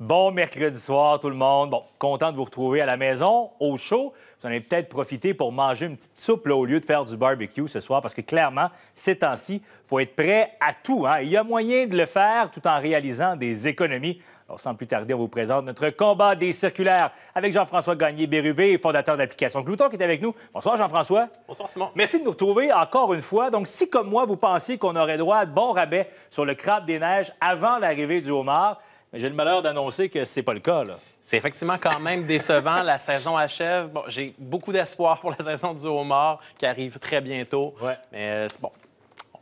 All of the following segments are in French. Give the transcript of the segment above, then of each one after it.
Bon mercredi soir, tout le monde. Bon, content de vous retrouver à la maison, au chaud. Vous en avez peut-être profité pour manger une petite soupe au lieu de faire du barbecue ce soir, parce que clairement, ces temps-ci, il faut être prêt à tout. Hein. Il y a moyen de le faire tout en réalisant des économies. Alors, sans plus tarder, on vous présente notre combat des circulaires avec Jean-François gagnier bérubé fondateur d'application Glouton, qui est avec nous. Bonsoir, Jean-François. Bonsoir, Simon. Merci de nous retrouver encore une fois. Donc, si comme moi, vous pensiez qu'on aurait droit à de bons rabais sur le crabe des neiges avant l'arrivée du homard, j'ai le malheur d'annoncer que c'est pas le cas. C'est effectivement quand même décevant. la saison achève. Bon, j'ai beaucoup d'espoir pour la saison du homard qui arrive très bientôt. Ouais. Mais euh, c'est bon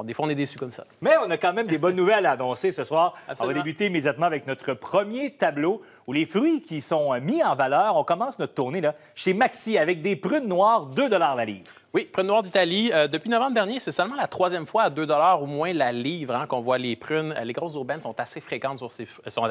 des fois, on est déçu comme ça. Mais on a quand même des bonnes nouvelles à annoncer ce soir. On va débuter immédiatement avec notre premier tableau où les fruits qui sont mis en valeur, on commence notre tournée là, chez Maxi avec des prunes noires 2 la livre. Oui, prunes noires d'Italie. Euh, depuis novembre dernier, c'est seulement la troisième fois à 2 ou moins la livre hein, qu'on voit les prunes. Euh, les grosses urbaines sont assez fréquentes sur ces, sont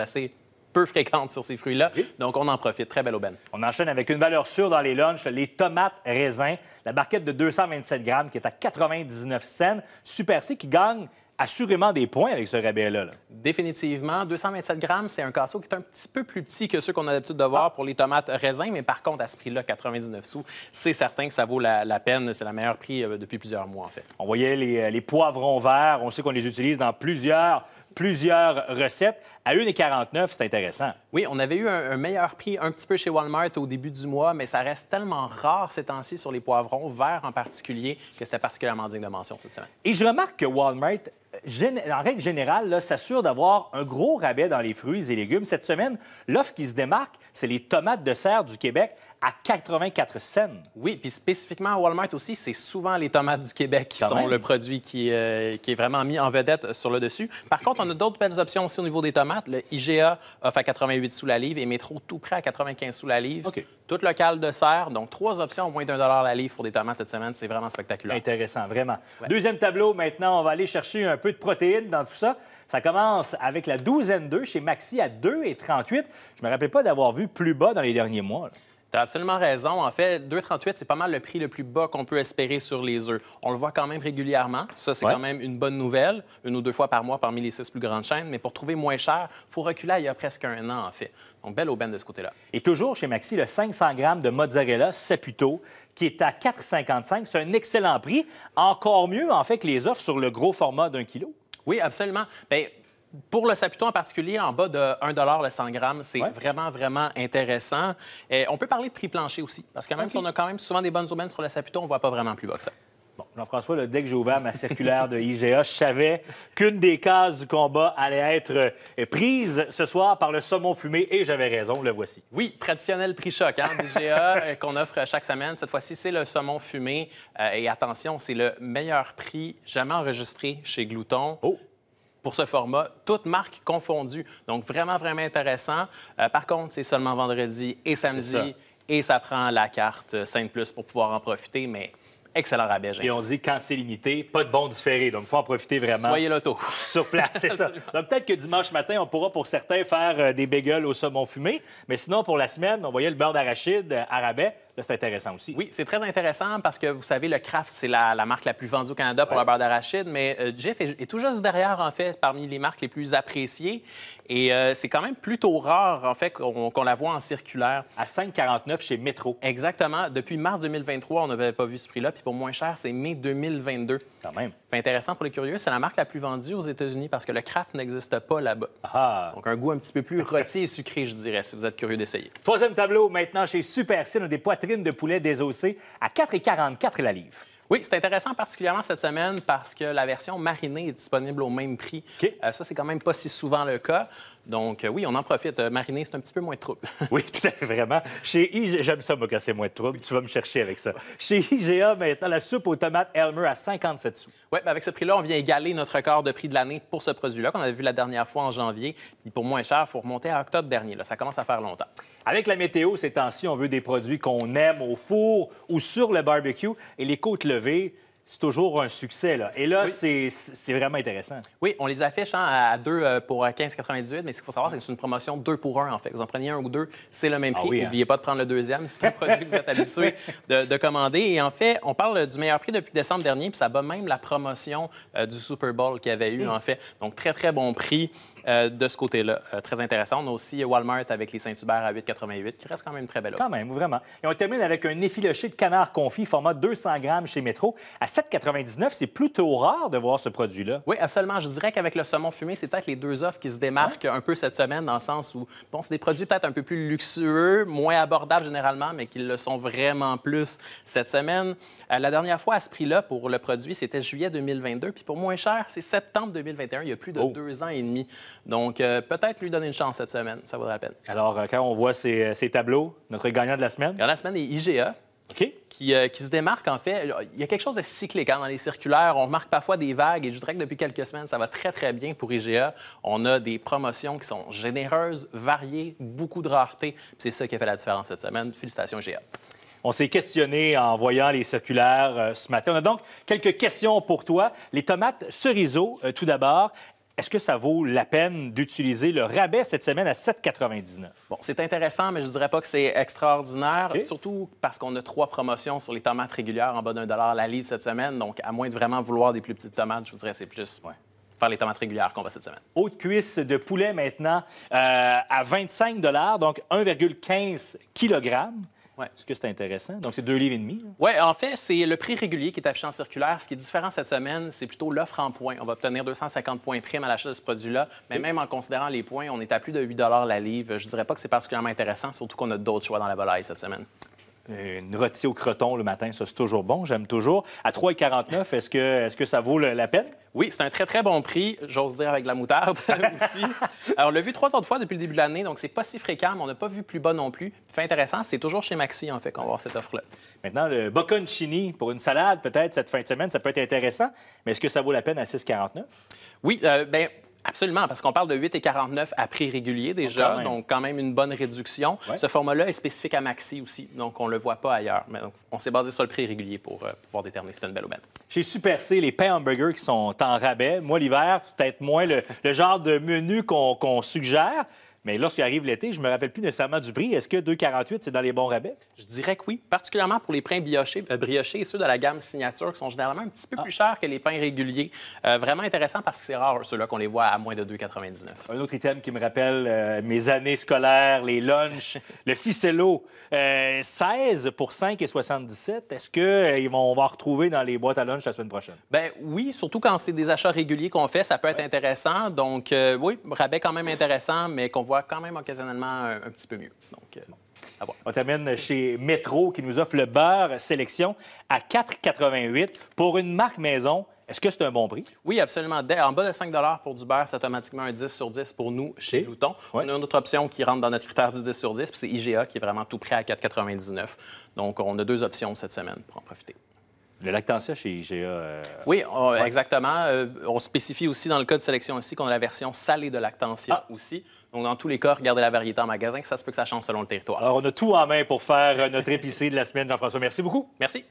peu fréquente sur ces fruits-là. Donc, on en profite. Très belle aubaine. On enchaîne avec une valeur sûre dans les lunchs, les tomates raisins. La barquette de 227 grammes qui est à 99 cents. Super C qui gagne assurément des points avec ce rabais-là. Définitivement. 227 grammes, c'est un casseau qui est un petit peu plus petit que ceux qu'on a l'habitude de voir ah. pour les tomates raisins, mais par contre, à ce prix-là, 99 sous, c'est certain que ça vaut la, peine. C'est le meilleur prix euh, depuis plusieurs mois, en fait. On voyait euh, les poivrons verts. On sait qu'on les utilise dans plusieurs plusieurs recettes. À 1,49, c'est intéressant. Oui, on avait eu un, meilleur prix un petit peu chez Walmart au début du mois, mais ça reste tellement rare ces temps-ci sur les poivrons verts en particulier que c'est particulièrement digne de mention cette semaine. Et je remarque que Walmart, en règle générale, s'assure d'avoir un gros rabais dans les fruits et légumes. Cette semaine, l'offre qui se démarque, c'est les tomates de serre du Québec à 84 cents. Oui, puis spécifiquement à Walmart aussi, c'est souvent les tomates du Québec qui sont le produit qui, euh, qui, est vraiment mis en vedette sur le dessus. Par contre, on a d'autres belles options aussi au niveau des tomates. Le IGA offre à 88 sous la livre et Métro tout près à 95 sous la livre. OK. Tout local de serre, donc trois options au moins d'un dollar la livre pour des tomates cette semaine. C'est vraiment spectaculaire. Intéressant, vraiment. Deuxième tableau, maintenant, on va aller chercher un peu de protéines dans tout ça. Ça commence avec la douzaine 2 chez Maxi à 2,38. Je ne me rappelle pas d'avoir vu plus bas dans les derniers mois. Tu as absolument raison. En fait, 2,38, c'est pas mal le prix le plus bas qu'on peut espérer sur les œufs. On le voit quand même régulièrement. Ça, c'est quand même une bonne nouvelle, une ou deux fois par mois parmi les six plus grandes chaînes. Mais pour trouver moins cher, il faut reculer il y a presque un an, en fait. Donc, belle aubaine de ce côté-là. Et toujours chez Maxi, le 500 g de mozzarella Saputo qui est à 4,55. C'est un excellent prix. Encore mieux, en fait, que les offres sur le gros format d'un kilo. Oui, absolument. Bien, pour le saputon en particulier, en bas de 1 le 100 grammes, c'est vraiment, vraiment intéressant. on peut parler de prix plancher aussi, parce que même si on a quand même souvent des bonnes aubaines sur le saputo, on ne voit pas vraiment plus bas que ça. Bon, Jean-François, dès que j'ai ouvert ma circulaire de IGA, je savais qu'une des cases du combat allait être prise ce soir par le saumon fumé et j'avais raison, le voici. Oui, traditionnel prix choc hein, d'IGA euh, qu'on offre chaque semaine. Cette fois-ci, c'est le saumon fumé. Euh, et attention, c'est le meilleur prix jamais enregistré chez Glouton. Oh pour ce format, toutes marques confondues. Donc, vraiment, vraiment intéressant. Euh, par contre, c'est seulement vendredi et samedi. Et ça prend la carte 5 euh, Plus pour pouvoir en profiter, mais excellent rabais. Et on dit quand c'est limité, pas de bon différé. Donc, il faut en profiter vraiment. Soyez l'auto. Sur place, c'est ça. Donc, peut-être que dimanche matin, on pourra pour certains faire euh, des bagels au saumon fumé. Mais sinon, pour la semaine, on voyait le beurre d'arachide à rabais c'est intéressant aussi. Oui, c'est très intéressant parce que vous savez, le Kraft, c'est la, marque la plus vendue au Canada pour la beurre d'arachide, mais euh, Jeff est, toujours derrière, en fait, parmi les marques les plus appréciées. Et euh, c'est quand même plutôt rare, en fait, qu'on la voit en circulaire. À 5,49 chez Metro. Exactement. Depuis mars 2023, on n'avait pas vu ce prix-là. Puis pour moins cher, c'est mai 2022. Quand même intéressant pour les curieux, c'est la marque la plus vendue aux États-Unis parce que le craft n'existe pas là-bas. Ah Donc un goût un petit peu plus rôti et sucré, je dirais, si vous êtes curieux d'essayer. Troisième tableau maintenant chez Super C, on a des poitrines de poulet désossées à 4,44 la livre. Oui, c'est intéressant particulièrement cette semaine parce que la version marinée est disponible au même prix. Euh, ça, c'est quand même pas si souvent le cas. Donc, euh, oui, on en profite. Euh, mariner, c'est un petit peu moins de trouble. oui, tout à fait, vraiment. Chez j'aime ça, me c'est moins de trouble. Tu vas me chercher avec ça. Chez IGA, maintenant, la soupe aux tomates Elmer à 57 sous. Oui, avec ce prix-là, on vient égaler notre record de prix de l'année pour ce produit-là qu'on avait vu la dernière fois en janvier. Puis pour moins cher, il faut remonter à octobre dernier. Là. Ça commence à faire longtemps. Avec la météo, ces temps-ci, on veut des produits qu'on aime au four ou sur le barbecue. Et les côtes levées, c'est toujours un succès. Là. Et là, c'est vraiment intéressant. Oui, on les affiche hein, à 2 euh, pour 15,98, euh, mais ce qu'il faut savoir, c'est que c'est une promotion 2 pour 1, en fait. Vous en prenez un ou deux, c'est le même ah prix. Hein. N'oubliez pas de prendre le deuxième si c'est un produit que vous êtes habitué de, commander. Et en fait, on parle du meilleur prix depuis décembre dernier, puis ça bat même la promotion euh, du Super Bowl qu'il y avait eu, en fait. Donc, très, très bon prix de ce côté-là. très intéressant. On a aussi Walmart avec les Saint-Hubert à 8,88, qui reste quand même très belle. Quand même, vraiment. Et on termine avec un effiloché de canard confit, format 200 grammes chez Metro, à 7,99, c'est plutôt rare de voir ce produit-là. Oui, absolument. Je dirais qu'avec le saumon fumé, c'est peut-être les deux offres qui se démarquent un peu cette semaine, dans le sens où, bon, c'est des produits peut-être un peu plus luxueux, moins abordables généralement, mais qui le sont vraiment plus cette semaine. Euh, la dernière fois, à ce prix-là, pour le produit, c'était juillet 2022, puis pour moins cher, c'est septembre 2021, il y a plus de oh. deux ans et demi. Donc, euh, peut-être lui donner une chance cette semaine, ça vaudra la peine. Alors, euh, quand on voit ces, tableaux, notre gagnant de la semaine? Gagnant de la semaine est IGA. Ok, Qui, euh, qui, se démarque, en fait. Il y a quelque chose de cyclique hein, dans les circulaires. On remarque parfois des vagues, et je dirais que depuis quelques semaines, ça va très, très bien pour IGA. On a des promotions qui sont généreuses, variées, beaucoup de rareté. C'est ça qui a fait la différence cette semaine. Félicitations, IGA. On s'est questionné en voyant les circulaires euh, ce matin. On a donc quelques questions pour toi. Les tomates ceriseaux, euh, tout d'abord, est-ce que ça vaut la peine d'utiliser le rabais cette semaine à 7,99? Bon, c'est intéressant, mais je ne dirais pas que c'est extraordinaire, surtout parce qu'on a trois promotions sur les tomates régulières en bas d'un dollar la livre cette semaine. Donc, à moins de vraiment vouloir des plus petites tomates, je vous dirais c'est plus. Ouais faire les tomates régulières qu'on va cette semaine. Haute cuisse de poulet maintenant euh, à 25 donc 1,15 kg. Ouais. Est-ce que c'est intéressant? Donc, c'est deux livres et demi. Oui, en fait, c'est le prix régulier qui est affiché en circulaire. Ce qui est différent cette semaine, c'est plutôt l'offre en points. On va obtenir 250 points prime à l'achat de ce produit-là. Mais oh. même en considérant les points, on est à plus de 8 la livre. Je ne dirais pas que c'est particulièrement intéressant, surtout qu'on a d'autres choix dans la volaille cette semaine une rôtie au croton le matin, ça c'est toujours bon, j'aime toujours. À 3,49, est-ce que, est que ça vaut la peine? Oui, c'est un très, très bon prix, j'ose dire, avec la moutarde aussi. Alors, on l'a vu trois autres fois depuis le début de l'année, donc c'est pas si fréquent, mais on n'a pas vu plus bas non plus. Fait intéressant, c'est toujours chez Maxi, en fait, qu'on va cette offre-là. Maintenant, le bocconcini pour une salade, peut-être, cette fin de semaine, ça peut être intéressant, mais est-ce que ça vaut la peine à 6,49? Oui, euh, bien, Absolument, parce qu'on parle de 8 et 49 à prix régulier déjà, donc quand même, une bonne réduction. Ce format-là est spécifique à Maxi aussi, donc on ne le voit pas ailleurs. Mais on s'est basé sur le prix régulier pour euh, pouvoir déterminer si c'est une belle aubaine. Chez Super C, les pains hamburgers qui sont en rabais, moi l'hiver, peut-être moins le, genre de menu qu'on suggère. Mais lorsqu'il arrive l'été, je ne me rappelle plus nécessairement du prix. Est-ce que 2,48, c'est dans les bons rabais? Je dirais que oui, particulièrement pour les pains briochés, euh, et ceux de la gamme signature qui sont généralement un petit peu plus ah. chers que les pains réguliers. Euh, vraiment intéressant parce que c'est rare, ceux-là, qu'on les voit à moins de 2,99. Un autre item qui me rappelle euh, mes années scolaires, les lunchs, le ficello, 16 pour 5,77. Est-ce qu'on va en retrouver dans les boîtes à lunch la semaine prochaine? Ben oui, surtout quand c'est des achats réguliers qu'on fait, ça peut être intéressant. Donc oui, rabais quand même intéressant, mais qu'on voit quand même occasionnellement un, petit peu mieux. Donc, euh, On termine chez Metro qui nous offre le beurre sélection à 4,88 pour une marque maison. Est-ce que c'est un bon prix? Oui, absolument. En bas de 5 pour du beurre, c'est automatiquement un 10 sur 10 pour nous chez Louton. On a une autre option qui rentre dans notre critère du 10 sur 10, c'est IGA qui est vraiment tout prêt à 4,99. Donc, on a deux options cette semaine pour en profiter. Le lactancia chez IGA. Euh, oui, exactement. Euh, on spécifie aussi dans le code de sélection ici qu'on a la version salée de lactancia ah. aussi. Donc, dans tous les cas, regardez la variété en magasin, ça se peut que ça change selon le territoire. Alors, on a tout en main pour faire euh, notre épicerie de la semaine, Jean-François. Merci beaucoup. Merci.